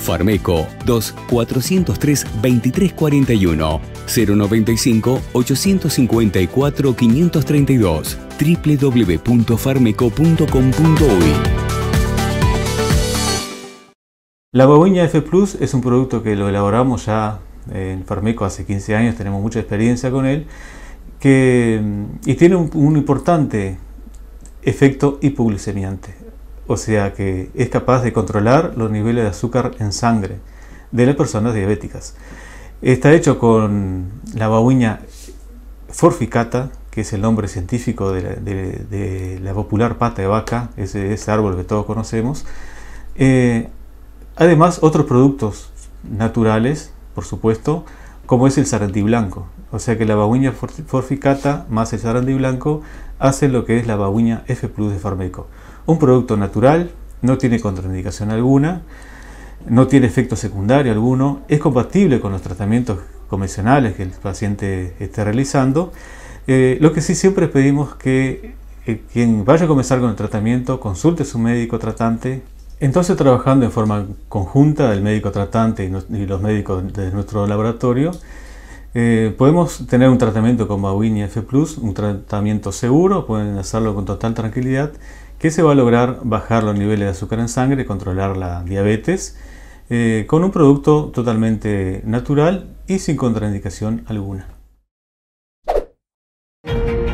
Farmeco 2 403 2341 095 854 532 www.farmeco.com.uy La bobeña F Plus es un producto que lo elaboramos ya eh, en Farmeco hace 15 años, tenemos mucha experiencia con él que, mm, y tiene un, importante efecto hipoglucemiante o sea que es capaz de controlar los niveles de azúcar en sangre de las personas diabéticas. Está hecho con la babuña forficata, que es el nombre científico de la, popular pata de vaca, ese, árbol que todos conocemos. Eh, además, otros productos naturales, por supuesto, como es el sarandí blanco. O sea que la babuña forficata más el sarandí blanco hace lo que es la babuña F plus de Farmeco. Un producto natural, no tiene contraindicación alguna, no tiene efecto secundario alguno, es compatible con los tratamientos convencionales que el paciente esté realizando. Eh, lo que sí siempre pedimos que eh, quien vaya a comenzar con el tratamiento consulte a su médico tratante. Entonces trabajando en forma conjunta del médico tratante y, los médicos de nuestro laboratorio, eh, podemos tener un tratamiento con Bawin F+, un tratamiento seguro, pueden hacerlo con total tranquilidad que se va a lograr bajar los niveles de azúcar en sangre, controlar la diabetes, eh, con un producto totalmente natural y sin contraindicación alguna.